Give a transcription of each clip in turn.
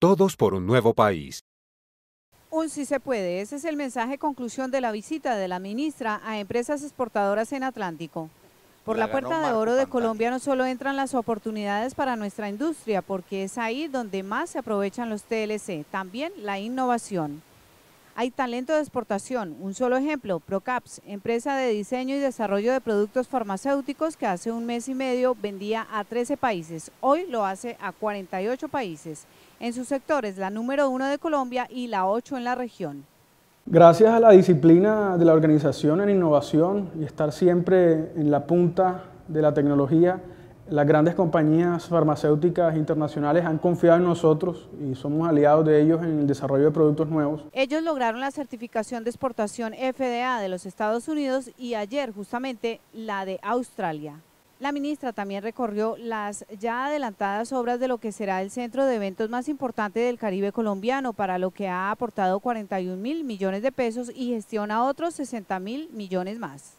Todos por un nuevo país. Un sí se puede. Ese es el mensaje conclusión de la visita de la ministra a empresas exportadoras en Atlántico. Por la, puerta de oro de Colombia no solo entran las oportunidades para nuestra industria, porque es ahí donde más se aprovechan los TLC, también la innovación. Hay talento de exportación. Un solo ejemplo, Procaps, empresa de diseño y desarrollo de productos farmacéuticos que hace un mes y medio vendía a 13 países. Hoy lo hace a 48 países. En sus sectores, la número uno de Colombia y la ocho en la región. Gracias a la disciplina de la organización en innovación y estar siempre en la punta de la tecnología, las grandes compañías farmacéuticas internacionales han confiado en nosotros y somos aliados de ellos en el desarrollo de productos nuevos. Ellos lograron la certificación de exportación FDA de los Estados Unidos y ayer justamente la de Australia. La ministra también recorrió las ya adelantadas obras de lo que será el centro de eventos más importante del Caribe colombiano, para lo que ha aportado 41 mil millones de pesos y gestiona otros 60 mil millones más.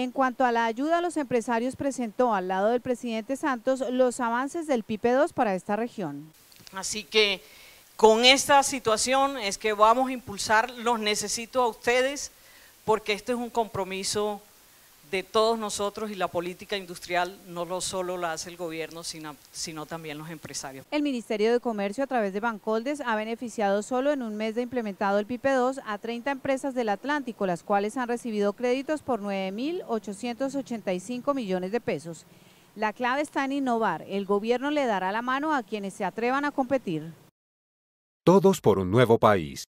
En cuanto a la ayuda a los empresarios, presentó al lado del presidente Santos los avances del PIPE 2 para esta región. Así que con esta situación es que vamos a impulsar, los necesito a ustedes, porque este es un compromiso de todos nosotros y la política industrial no lo solo la hace el gobierno, sino, también los empresarios. El Ministerio de Comercio a través de Bancoldes ha beneficiado solo en un mes de implementado el PIPE2 a 30 empresas del Atlántico, las cuales han recibido créditos por 9.885 millones de pesos. La clave está en innovar. El gobierno le dará la mano a quienes se atrevan a competir. Todos por un nuevo país.